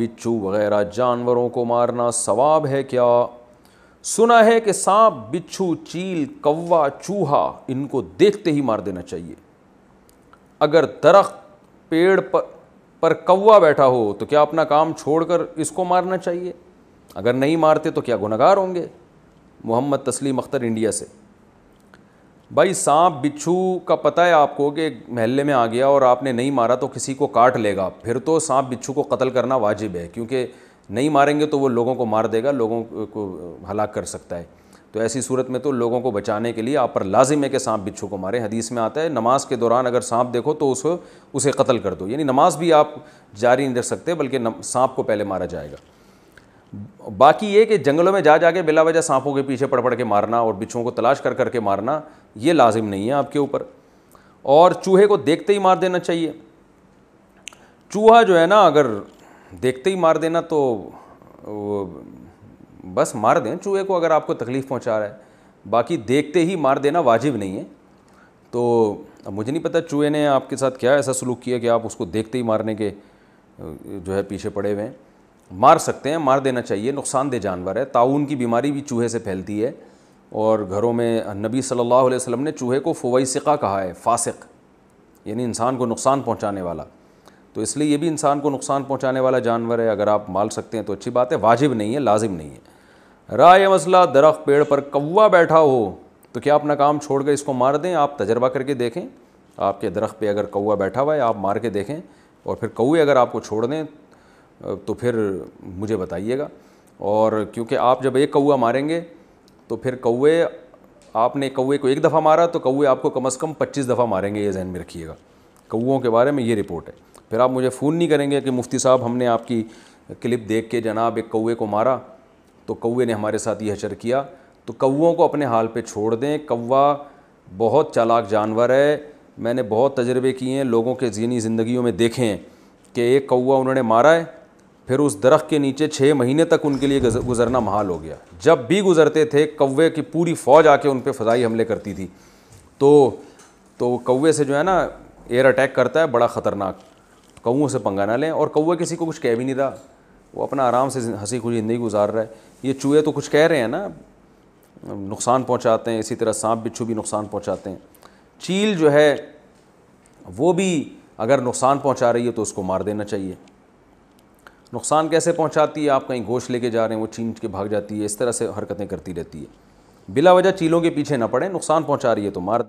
बिच्छू वगैरह जानवरों को मारना सवाब है क्या सुना है कि सांप बिच्छू चील कौवा चूहा इनको देखते ही मार देना चाहिए अगर दरख्त पेड़ पर पर कौवा बैठा हो तो क्या अपना काम छोड़कर इसको मारना चाहिए अगर नहीं मारते तो क्या गुनागार होंगे मोहम्मद तस्लीम अख्तर इंडिया से भाई सांप बिच्छू का पता है आपको कि महल्ले में आ गया और आपने नहीं मारा तो किसी को काट लेगा फिर तो सांप बिच्छू को कत्ल करना वाजिब है क्योंकि नहीं मारेंगे तो वो लोगों को मार देगा लोगों को हलाक कर सकता है तो ऐसी सूरत में तो लोगों को बचाने के लिए आप पर लाजिम है कि सांप बिच्छू को मारें हदीस में आता है नमाज के दौरान अगर सांप देखो तो उस उसे कत्ल कर दो यानी नमाज भी आप जारी नहीं रख सकते बल्कि सांप को पहले मारा जाएगा बाकी ये कि जंगलों में जा जाके बिला वजह सांपों के पीछे पड़ पड़ के मारना और बिछुओं को तलाश कर करके मारना ये लाजिम नहीं है आपके ऊपर और चूहे को देखते ही मार देना चाहिए चूहा जो है ना अगर देखते ही मार देना तो बस मार दें चूहे को अगर आपको तकलीफ़ पहुंचा रहा है बाकी देखते ही मार देना वाजिब नहीं है तो अब मुझे नहीं पता चूहे ने आपके साथ क्या ऐसा सलूक किया कि आप उसको देखते ही मारने के जो है पीछे पड़े हुए हैं मार सकते हैं मार देना चाहिए नुकसानदेह जानवर है ताउन की बीमारी भी चूहे से फैलती है और घरों में नबी सल्लल्लाहु अलैहि वसल्लम ने चूहे को फवैसिका कहा है फासिक यानी इंसान को नुकसान पहुंचाने वाला तो इसलिए ये भी इंसान को नुकसान पहुंचाने वाला जानवर है अगर आप माल सकते हैं तो अच्छी बात है वाजिब नहीं है लाजिम नहीं है रहा यह मसला दरख्त पेड़ पर कौवा बैठा हो तो क्या अपना काम छोड़ कर इसको मार दें आप तजर्बा करके देखें आपके दरख्त पर अगर कौवा बैठा हुआ है आप मार के देखें और फिर कौए अगर आपको छोड़ दें तो फिर मुझे बताइएगा और क्योंकि आप जब एक कौआ मारेंगे तो फिर कौए आपने कौए को एक दफ़ा मारा तो कौए आपको कम से कम 25 दफ़ा मारेंगे ये जहन में रखिएगा कौओं के बारे में ये रिपोर्ट है फिर आप मुझे फ़ोन नहीं करेंगे कि मुफ्ती साहब हमने आपकी क्लिप देख के जनाब एक कौए को मारा तो कौए ने हमारे साथ ये हशर किया तो कौओं को अपने हाल पे छोड़ दें कौवा बहुत चालाक जानवर है मैंने बहुत तजर्बे किए हैं लोगों के जीनी ज़िंदगियों में देखे हैं कि एक कौआ उन्होंने मारा है फिर उस दरख्त के नीचे छः महीने तक उनके लिए गुजरना महाल हो गया जब भी गुजरते थे कौवे की पूरी फ़ौज आके उन पर फ़जाई हमले करती थी तो तो कौवे से जो है ना एयर अटैक करता है बड़ा ख़तरनाक कौओं से पंगा ना लें और कौवा किसी को कुछ कह भी नहीं रहा वो अपना आराम से हंसी खुशी ज़िंदगी गुजार रहा है ये चूहे तो कुछ कह रहे हैं ना नुकसान पहुँचाते हैं इसी तरह सांप बिच्छू भी नुकसान पहुँचाते हैं चील जो है वो भी अगर नुकसान पहुँचा रही है तो उसको मार देना चाहिए नुकसान कैसे पहुंचाती है आप कहीं गोश्त लेके जा रहे हैं वो चीन के भाग जाती है इस तरह से हरकतें करती रहती है बिला वजह चीलों के पीछे ना पड़े नुकसान पहुंचा रही है तो मार